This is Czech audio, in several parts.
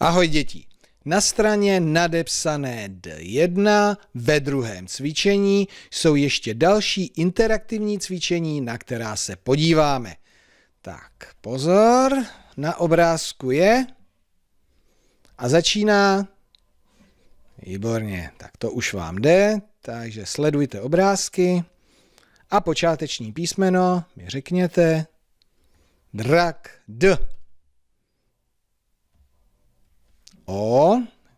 Ahoj děti. Na straně nadepsané D1 ve druhém cvičení jsou ještě další interaktivní cvičení, na která se podíváme. Tak, pozor, na obrázku je a začíná. Výborně, tak to už vám jde, takže sledujte obrázky a počáteční písmeno mi řekněte drak D. O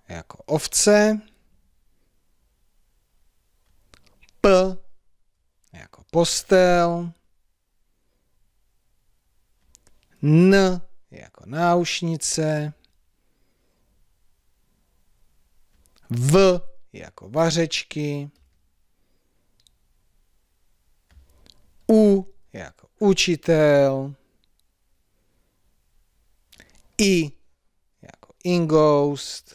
jako ovce. P jako postel. N jako náušnice. V jako vařečky. U jako učitel. I ingoust,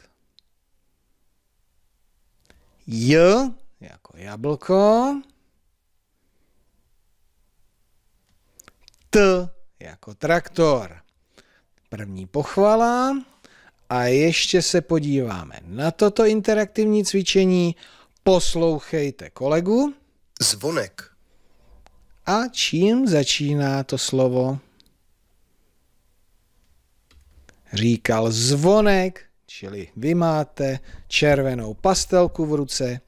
j jako jablko, t jako traktor. První pochvala a ještě se podíváme na toto interaktivní cvičení. Poslouchejte kolegu. Zvonek. A čím začíná to slovo? říkal zvonek, čili vy máte červenou pastelku v ruce,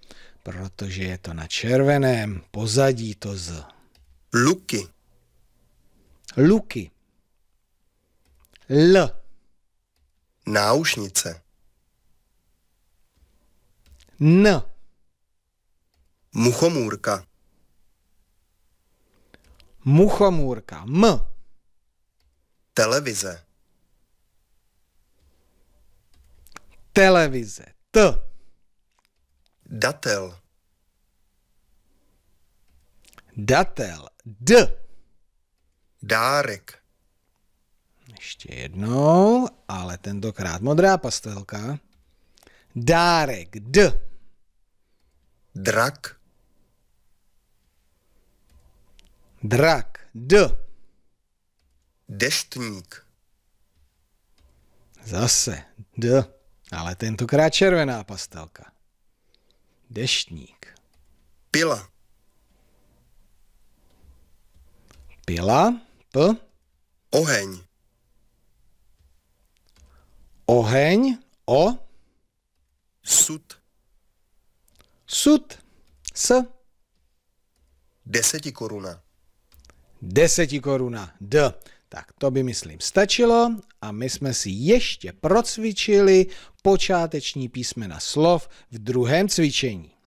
protože je to na červeném pozadí to z. Luky. Luky. L. Náušnice. N. Muchomůrka. Muchomůrka. M. Televize. televize. T. Datel. Datel. D. Dárek. Ještě jednou, ale tentokrát modrá pastelka. Dárek. D. Drak. Drak. D. Deštník. Zase. D. Ale tentokrát červená pastelka. Deštník. Pila. Pila. P. Oheň. Oheň. O. Sud. Sud. S. Desetikoruna. Desetikoruna. D. Tak to by, myslím, stačilo a my jsme si ještě procvičili počáteční písmena slov v druhém cvičení.